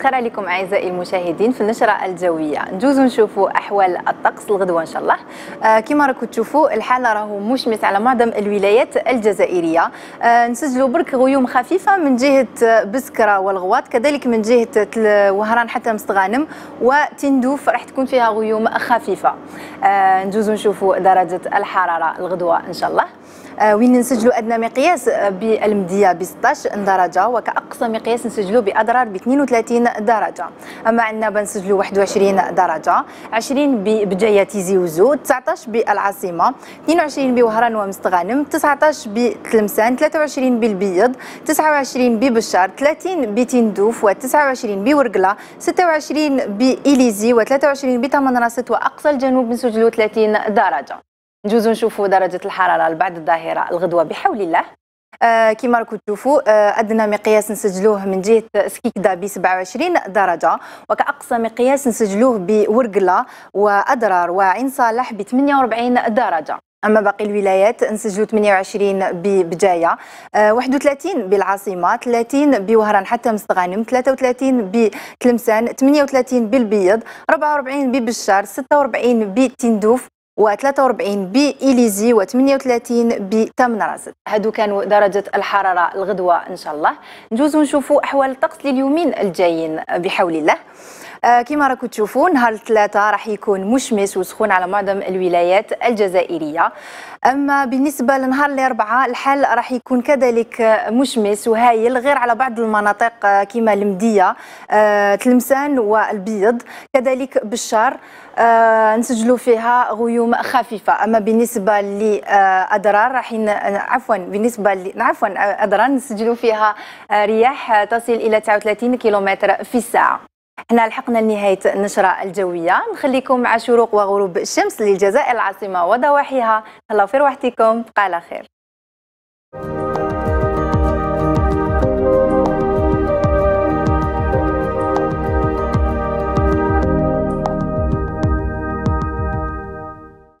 الخير عليكم اعزائي المشاهدين في النشره الجويه ندوزو نشوفوا احوال الطقس الغدوه ان شاء الله آه كما راكم تشوفوا الحاله راهو مشمس على معظم الولايات الجزائريه آه نسجلوا برك غيوم خفيفه من جهه بسكره والغواط كذلك من جهه وهران حتى مستغانم وتندوف راح تكون فيها غيوم خفيفه آه ندوزو نشوفوا درجه الحراره الغدوه ان شاء الله آه، وين نسجلوا ادنى مقياس آه، بالمديه ب 16 درجه وكاقصى مقياس نسجلوا باضرار ب 32 درجة أما عندنا بنسجلوا 21 درجة 20 بجاية تيزي وزو 19 بالعاصمة 22 بوهران ومستغانم 19 بتلمسان 23 بالبيض 29 ببشار 30 بتندوف و29 بورقلة 26 بإليزي و23 بتمن راست وأقصى الجنوب بنسجلوا 30 درجة نجوزو نشوفوا درجة الحرارة بعد الظاهرة الغدوة بحول الله آه، كما راكم تشوفوا آه، ادنى مقياس نسجلوه من جهه سكيكدا ب 27 درجه وكاقصى مقياس نسجلوه بورقله وادرار وعين صالح ب 48 درجه اما باقي الولايات نسجلوا 28 ببجايه 31 آه، بالعاصمه 30 بوهران حتى مستغانم 33 بتلمسان 38 بالبيض 44 ببشار 46 بتندوف و43 بإليزي و38 بتمنرازت هادو كانوا درجة الحرارة الغدوة إن شاء الله نجوزو نشوفوا أحوال الطقس لليومين الجايين بحول الله آه، كما راكم تشوفوا نهار الثلاثة راح يكون مشمس وسخون على معظم الولايات الجزائرية أما بالنسبة لنهار الأربعاء الحال راح يكون كذلك مشمس وهايل غير على بعض المناطق آه، كما المدية آه، تلمسان والبيض كذلك بالشار نسجلوا فيها غيوم خفيفة أما بالنسبة لأضرار راح عفوا بالنسبة ل... عفوا أضرار نسجلوا فيها رياح تصل إلى 39 كيلومتر في الساعة احنا لحقنا لنهاية النشرة الجوية نخليكم مع شروق وغروب الشمس للجزائر العاصمة وضواحيها تهلاو في روحتكم بقى على خير